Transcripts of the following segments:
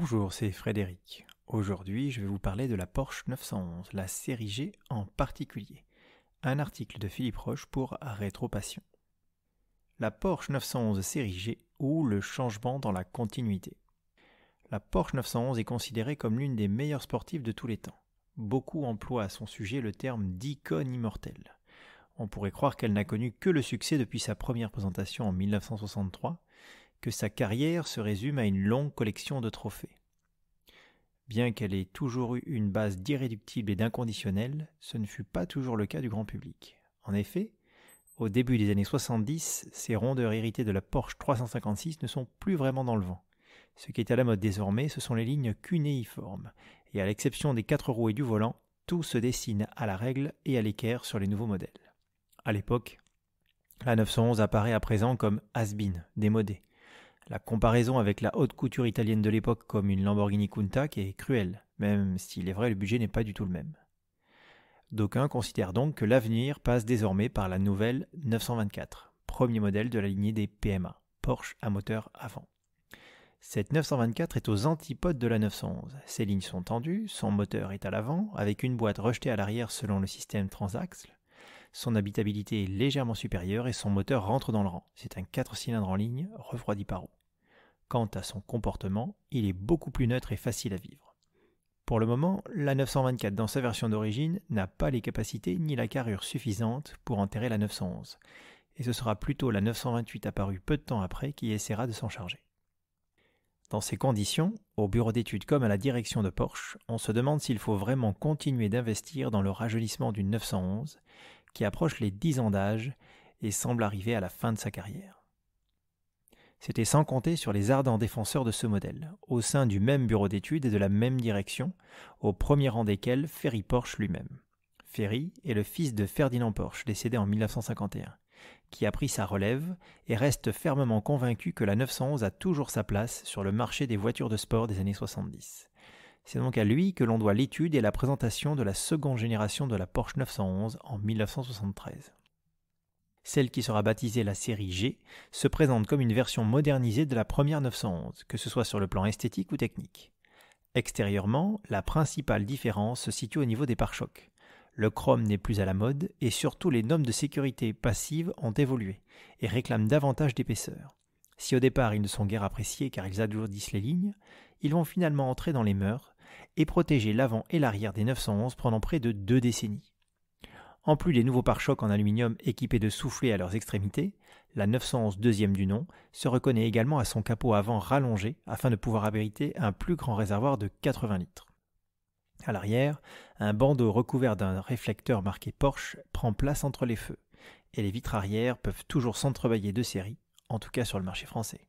Bonjour, c'est Frédéric. Aujourd'hui, je vais vous parler de la Porsche 911, la série G en particulier. Un article de Philippe Roche pour Rétropassion. La Porsche 911 série G ou le changement dans la continuité. La Porsche 911 est considérée comme l'une des meilleures sportives de tous les temps. Beaucoup emploient à son sujet le terme d'icône immortelle. On pourrait croire qu'elle n'a connu que le succès depuis sa première présentation en 1963, que sa carrière se résume à une longue collection de trophées. Bien qu'elle ait toujours eu une base d'irréductible et d'inconditionnel, ce ne fut pas toujours le cas du grand public. En effet, au début des années 70, ces rondeurs héritées de la Porsche 356 ne sont plus vraiment dans le vent. Ce qui est à la mode désormais, ce sont les lignes cunéiformes, et à l'exception des quatre roues et du volant, tout se dessine à la règle et à l'équerre sur les nouveaux modèles. À l'époque, la 911 apparaît à présent comme has démodée, la comparaison avec la haute couture italienne de l'époque comme une Lamborghini Countach est cruelle, même s'il est vrai le budget n'est pas du tout le même. D'aucuns considèrent donc que l'avenir passe désormais par la nouvelle 924, premier modèle de la lignée des PMA, Porsche à moteur avant. Cette 924 est aux antipodes de la 911. Ses lignes sont tendues, son moteur est à l'avant, avec une boîte rejetée à l'arrière selon le système transaxle. Son habitabilité est légèrement supérieure et son moteur rentre dans le rang. C'est un 4 cylindres en ligne, refroidi par eau. Quant à son comportement, il est beaucoup plus neutre et facile à vivre. Pour le moment, la 924 dans sa version d'origine n'a pas les capacités ni la carrure suffisante pour enterrer la 911, et ce sera plutôt la 928 apparue peu de temps après qui essaiera de s'en charger. Dans ces conditions, au bureau d'études comme à la direction de Porsche, on se demande s'il faut vraiment continuer d'investir dans le rajeunissement d'une 911 qui approche les 10 ans d'âge et semble arriver à la fin de sa carrière. C'était sans compter sur les ardents défenseurs de ce modèle, au sein du même bureau d'études et de la même direction, au premier rang desquels Ferry Porsche lui-même. Ferry est le fils de Ferdinand Porsche, décédé en 1951, qui a pris sa relève et reste fermement convaincu que la 911 a toujours sa place sur le marché des voitures de sport des années 70. C'est donc à lui que l'on doit l'étude et la présentation de la seconde génération de la Porsche 911 en 1973. Celle qui sera baptisée la série G se présente comme une version modernisée de la première 911, que ce soit sur le plan esthétique ou technique. Extérieurement, la principale différence se situe au niveau des pare-chocs. Le chrome n'est plus à la mode et surtout les normes de sécurité passives ont évolué et réclament davantage d'épaisseur. Si au départ ils ne sont guère appréciés car ils alourdissent les lignes, ils vont finalement entrer dans les mœurs et protéger l'avant et l'arrière des 911 pendant près de deux décennies. En plus des nouveaux pare-chocs en aluminium équipés de soufflets à leurs extrémités, la 911 deuxième du nom se reconnaît également à son capot avant rallongé afin de pouvoir abriter un plus grand réservoir de 80 litres. À l'arrière, un bandeau recouvert d'un réflecteur marqué Porsche prend place entre les feux, et les vitres arrière peuvent toujours s'entrevailler de série, en tout cas sur le marché français.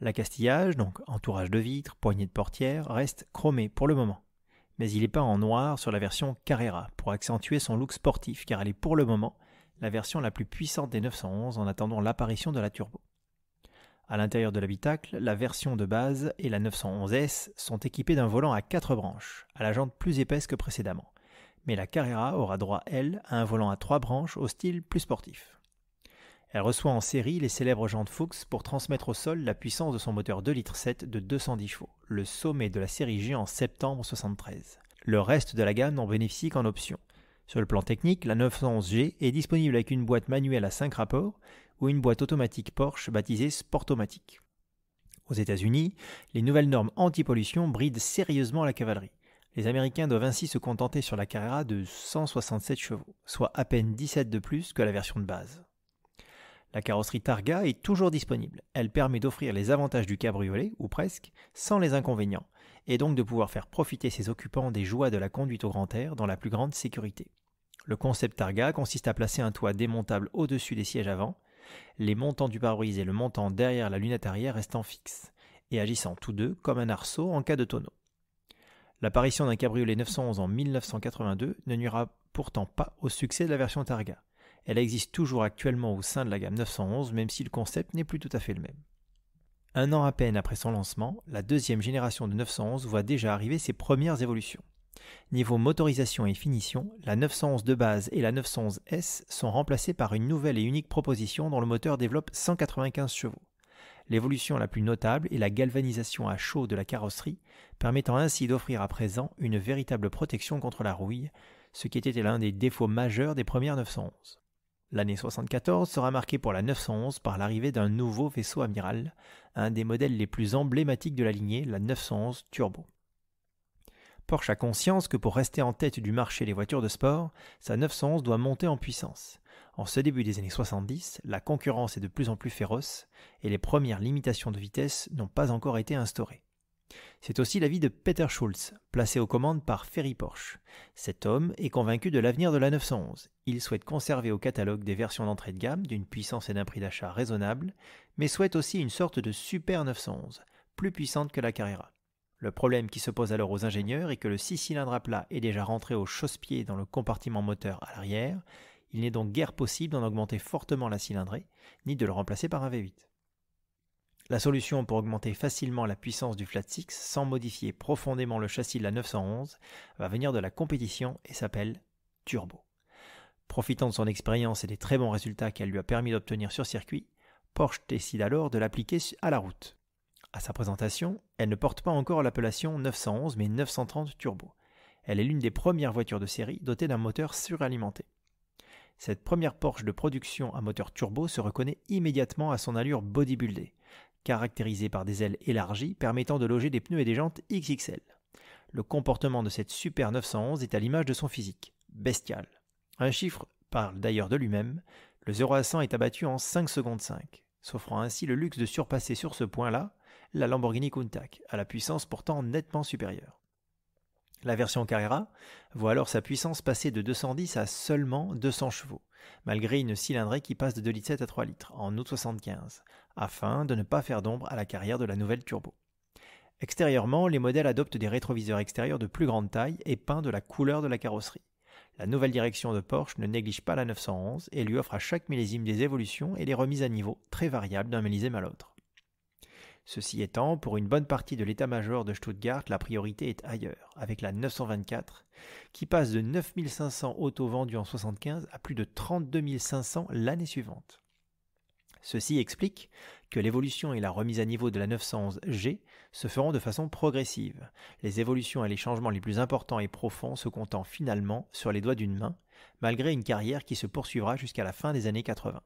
L'accastillage, donc entourage de vitres, poignée de portières, reste chromé pour le moment mais il est peint en noir sur la version Carrera pour accentuer son look sportif car elle est pour le moment la version la plus puissante des 911 en attendant l'apparition de la turbo. À l'intérieur de l'habitacle, la version de base et la 911S sont équipées d'un volant à 4 branches, à la jante plus épaisse que précédemment. Mais la Carrera aura droit, elle, à un volant à 3 branches au style plus sportif. Elle reçoit en série les célèbres jantes Fuchs pour transmettre au sol la puissance de son moteur 2,7 litres de 210 chevaux, le sommet de la série G en septembre 1973. Le reste de la gamme n'en bénéficie qu'en option. Sur le plan technique, la 911G est disponible avec une boîte manuelle à 5 rapports ou une boîte automatique Porsche baptisée Sportomatic. Aux États-Unis, les nouvelles normes anti-pollution brident sérieusement la cavalerie. Les Américains doivent ainsi se contenter sur la Carrera de 167 chevaux, soit à peine 17 de plus que la version de base. La carrosserie Targa est toujours disponible. Elle permet d'offrir les avantages du cabriolet, ou presque, sans les inconvénients, et donc de pouvoir faire profiter ses occupants des joies de la conduite au grand air dans la plus grande sécurité. Le concept Targa consiste à placer un toit démontable au-dessus des sièges avant, les montants du pare-brise et le montant derrière la lunette arrière restant fixes, et agissant tous deux comme un arceau en cas de tonneau. L'apparition d'un cabriolet 911 en 1982 ne nuira pourtant pas au succès de la version Targa. Elle existe toujours actuellement au sein de la gamme 911, même si le concept n'est plus tout à fait le même. Un an à peine après son lancement, la deuxième génération de 911 voit déjà arriver ses premières évolutions. Niveau motorisation et finition, la 911 de base et la 911S sont remplacées par une nouvelle et unique proposition dont le moteur développe 195 chevaux. L'évolution la plus notable est la galvanisation à chaud de la carrosserie, permettant ainsi d'offrir à présent une véritable protection contre la rouille, ce qui était l'un des défauts majeurs des premières 911. L'année 74 sera marquée pour la 911 par l'arrivée d'un nouveau vaisseau amiral, un des modèles les plus emblématiques de la lignée, la 911 Turbo. Porsche a conscience que pour rester en tête du marché des voitures de sport, sa 911 doit monter en puissance. En ce début des années 70, la concurrence est de plus en plus féroce et les premières limitations de vitesse n'ont pas encore été instaurées. C'est aussi l'avis de Peter Schulz, placé aux commandes par Ferry Porsche. Cet homme est convaincu de l'avenir de la 911. Il souhaite conserver au catalogue des versions d'entrée de gamme d'une puissance et d'un prix d'achat raisonnable, mais souhaite aussi une sorte de super 911, plus puissante que la Carrera. Le problème qui se pose alors aux ingénieurs est que le 6 cylindres à plat est déjà rentré au chausse-pied dans le compartiment moteur à l'arrière. Il n'est donc guère possible d'en augmenter fortement la cylindrée, ni de le remplacer par un V8. La solution pour augmenter facilement la puissance du flat-six sans modifier profondément le châssis de la 911 va venir de la compétition et s'appelle Turbo. Profitant de son expérience et des très bons résultats qu'elle lui a permis d'obtenir sur circuit, Porsche décide alors de l'appliquer à la route. À sa présentation, elle ne porte pas encore l'appellation 911 mais 930 Turbo. Elle est l'une des premières voitures de série dotées d'un moteur suralimenté. Cette première Porsche de production à moteur turbo se reconnaît immédiatement à son allure bodybuildée caractérisé par des ailes élargies permettant de loger des pneus et des jantes XXL. Le comportement de cette Super 911 est à l'image de son physique, bestial. Un chiffre parle d'ailleurs de lui-même, le 0 à 100 est abattu en 5 secondes 5, s'offrant ainsi le luxe de surpasser sur ce point-là la Lamborghini Countach, à la puissance pourtant nettement supérieure. La version Carrera voit alors sa puissance passer de 210 à seulement 200 chevaux, malgré une cylindrée qui passe de 2,7 litres à 3 litres en août 75, afin de ne pas faire d'ombre à la carrière de la nouvelle turbo. Extérieurement, les modèles adoptent des rétroviseurs extérieurs de plus grande taille et peints de la couleur de la carrosserie. La nouvelle direction de Porsche ne néglige pas la 911 et lui offre à chaque millésime des évolutions et des remises à niveau très variables d'un millésime à l'autre. Ceci étant, pour une bonne partie de l'état-major de Stuttgart, la priorité est ailleurs, avec la 924, qui passe de 9500 autos vendues en 1975 à plus de 32 500 l'année suivante. Ceci explique que l'évolution et la remise à niveau de la 911G se feront de façon progressive, les évolutions et les changements les plus importants et profonds se comptant finalement sur les doigts d'une main, malgré une carrière qui se poursuivra jusqu'à la fin des années 80.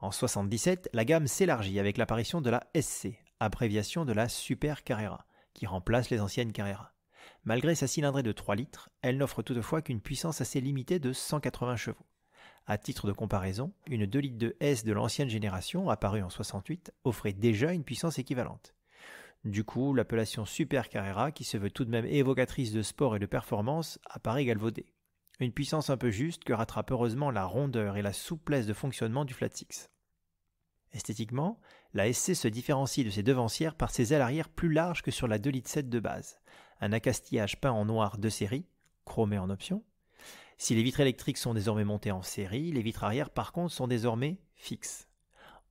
En 77, la gamme s'élargit avec l'apparition de la SC, abréviation de la Super Carrera, qui remplace les anciennes Carrera. Malgré sa cylindrée de 3 litres, elle n'offre toutefois qu'une puissance assez limitée de 180 chevaux. À titre de comparaison, une 2 litres de S de l'ancienne génération, apparue en 68, offrait déjà une puissance équivalente. Du coup, l'appellation Super Carrera, qui se veut tout de même évocatrice de sport et de performance, apparaît galvaudée. Une puissance un peu juste que rattrape heureusement la rondeur et la souplesse de fonctionnement du Flat6. Esthétiquement, la SC se différencie de ses devancières par ses ailes arrière plus larges que sur la 2,7 litres de base, un accastillage peint en noir de série, chromé en option, si les vitres électriques sont désormais montées en série, les vitres arrière par contre sont désormais fixes.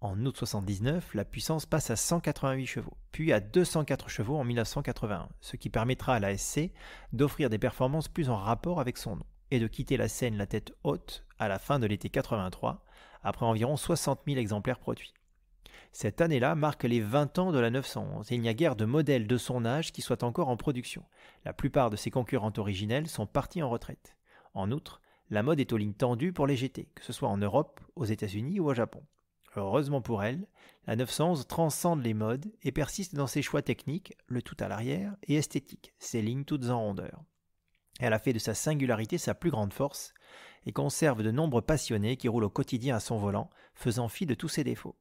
En août 79, la puissance passe à 188 chevaux, puis à 204 chevaux en 1981, ce qui permettra à la SC d'offrir des performances plus en rapport avec son nom et de quitter la scène la tête haute à la fin de l'été 83, après environ 60 000 exemplaires produits. Cette année-là marque les 20 ans de la 911 et il n'y a guère de modèle de son âge qui soit encore en production. La plupart de ses concurrentes originelles sont partis en retraite. En outre, la mode est aux lignes tendues pour les GT, que ce soit en Europe, aux États-Unis ou au Japon. Heureusement pour elle, la 911 transcende les modes et persiste dans ses choix techniques, le tout à l'arrière, et esthétique, ses lignes toutes en rondeur. Elle a fait de sa singularité sa plus grande force et conserve de nombreux passionnés qui roulent au quotidien à son volant, faisant fi de tous ses défauts.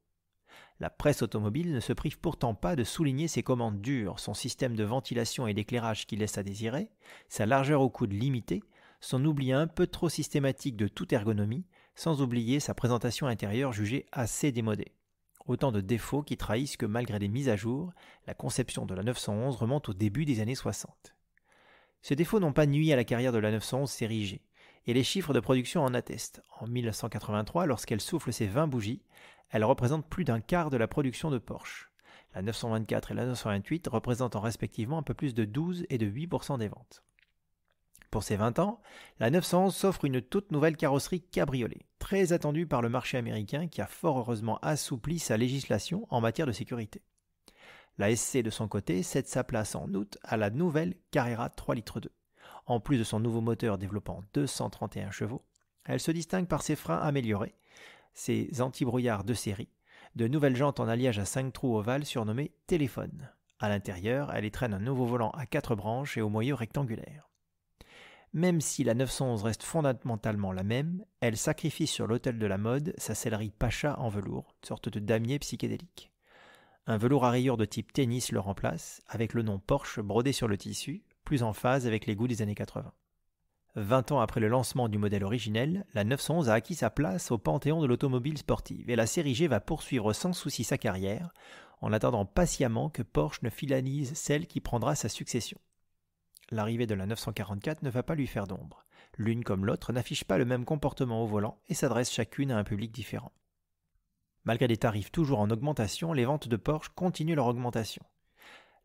La presse automobile ne se prive pourtant pas de souligner ses commandes dures, son système de ventilation et d'éclairage qui laisse à désirer, sa largeur au coude limitée son oubli un peu trop systématique de toute ergonomie, sans oublier sa présentation intérieure jugée assez démodée. Autant de défauts qui trahissent que malgré les mises à jour, la conception de la 911 remonte au début des années 60. Ces défauts n'ont pas nui à la carrière de la 911 série G, et les chiffres de production en attestent. En 1983, lorsqu'elle souffle ses 20 bougies, elle représente plus d'un quart de la production de Porsche. La 924 et la 928 représentant respectivement un peu plus de 12 et de 8% des ventes. Pour ses 20 ans, la 911 s'offre une toute nouvelle carrosserie cabriolet, très attendue par le marché américain qui a fort heureusement assoupli sa législation en matière de sécurité. La SC de son côté cède sa place en août à la nouvelle Carrera 3 litres 2. En plus de son nouveau moteur développant 231 chevaux, elle se distingue par ses freins améliorés, ses anti-brouillards de série, de nouvelles jantes en alliage à 5 trous ovales surnommées téléphone. À l'intérieur, elle étraîne un nouveau volant à 4 branches et au moyeu rectangulaire. Même si la 911 reste fondamentalement la même, elle sacrifie sur l'autel de la mode sa sellerie pacha en velours, une sorte de damier psychédélique. Un velours à rayures de type tennis le remplace, avec le nom Porsche brodé sur le tissu, plus en phase avec les goûts des années 80. Vingt ans après le lancement du modèle originel, la 911 a acquis sa place au panthéon de l'automobile sportive et la série G va poursuivre sans souci sa carrière en attendant patiemment que Porsche ne filanise celle qui prendra sa succession l'arrivée de la 944 ne va pas lui faire d'ombre. L'une comme l'autre n'affiche pas le même comportement au volant et s'adresse chacune à un public différent. Malgré des tarifs toujours en augmentation, les ventes de Porsche continuent leur augmentation.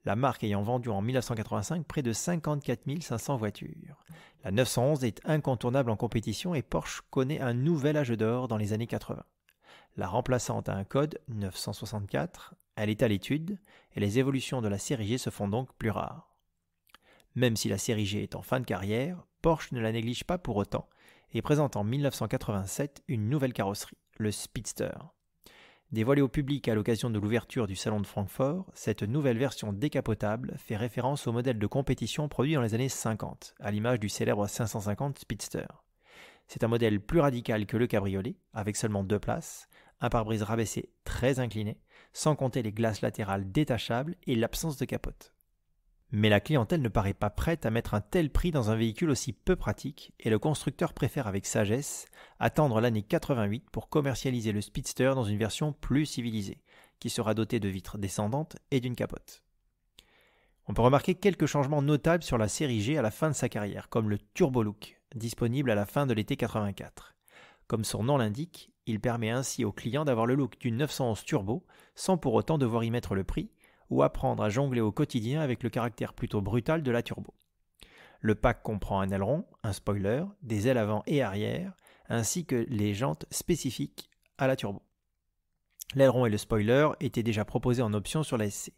La marque ayant vendu en 1985 près de 54 500 voitures. La 911 est incontournable en compétition et Porsche connaît un nouvel âge d'or dans les années 80. La remplaçante a un code 964, elle est à l'étude et les évolutions de la série G se font donc plus rares. Même si la série G est en fin de carrière, Porsche ne la néglige pas pour autant et présente en 1987 une nouvelle carrosserie, le Speedster. Dévoilée au public à l'occasion de l'ouverture du Salon de Francfort, cette nouvelle version décapotable fait référence au modèle de compétition produit dans les années 50, à l'image du célèbre 550 Speedster. C'est un modèle plus radical que le cabriolet, avec seulement deux places, un pare-brise rabaissé très incliné, sans compter les glaces latérales détachables et l'absence de capote. Mais la clientèle ne paraît pas prête à mettre un tel prix dans un véhicule aussi peu pratique et le constructeur préfère avec sagesse attendre l'année 88 pour commercialiser le Speedster dans une version plus civilisée, qui sera dotée de vitres descendantes et d'une capote. On peut remarquer quelques changements notables sur la série G à la fin de sa carrière, comme le Turbo Look, disponible à la fin de l'été 84. Comme son nom l'indique, il permet ainsi aux clients d'avoir le look du 911 Turbo sans pour autant devoir y mettre le prix, ou apprendre à jongler au quotidien avec le caractère plutôt brutal de la turbo. Le pack comprend un aileron, un spoiler, des ailes avant et arrière, ainsi que les jantes spécifiques à la turbo. L'aileron et le spoiler étaient déjà proposés en option sur la SC.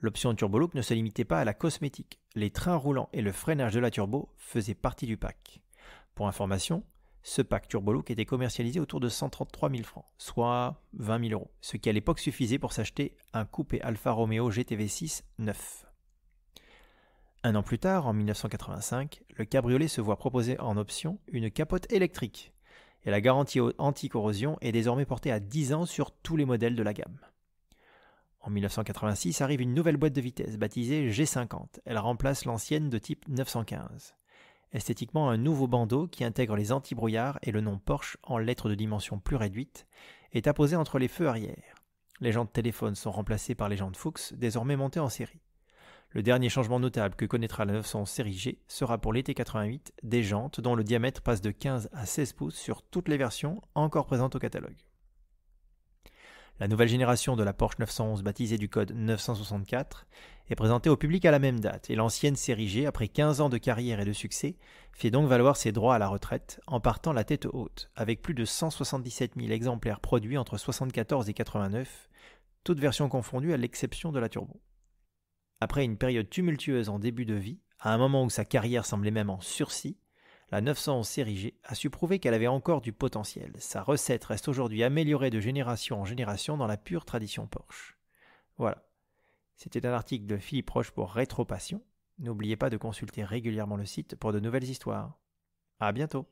L'option Turbolook ne se limitait pas à la cosmétique. Les trains roulants et le freinage de la turbo faisaient partie du pack. Pour information, ce pack Turbolook était commercialisé autour de 133 000 francs, soit 20 000 euros, ce qui à l'époque suffisait pour s'acheter un coupé Alfa Romeo GTV6 neuf. Un an plus tard, en 1985, le cabriolet se voit proposer en option une capote électrique, et la garantie anti-corrosion est désormais portée à 10 ans sur tous les modèles de la gamme. En 1986 arrive une nouvelle boîte de vitesse baptisée G50. Elle remplace l'ancienne de type 915. Esthétiquement, un nouveau bandeau qui intègre les antibrouillards et le nom Porsche en lettres de dimension plus réduite est apposé entre les feux arrière. Les jantes téléphone sont remplacées par les jantes Fuchs, désormais montées en série. Le dernier changement notable que connaîtra la 911 série G sera pour l'été 88 des jantes dont le diamètre passe de 15 à 16 pouces sur toutes les versions encore présentes au catalogue. La nouvelle génération de la Porsche 911 baptisée du code 964 est présentée au public à la même date, et l'ancienne série après 15 ans de carrière et de succès, fait donc valoir ses droits à la retraite en partant la tête haute, avec plus de 177 000 exemplaires produits entre 74 et 89, toutes versions confondues à l'exception de la Turbo. Après une période tumultueuse en début de vie, à un moment où sa carrière semblait même en sursis, la 911 série G a su prouver qu'elle avait encore du potentiel. Sa recette reste aujourd'hui améliorée de génération en génération dans la pure tradition Porsche. Voilà, c'était un article de Philippe Roche pour Rétropassion. N'oubliez pas de consulter régulièrement le site pour de nouvelles histoires. À bientôt!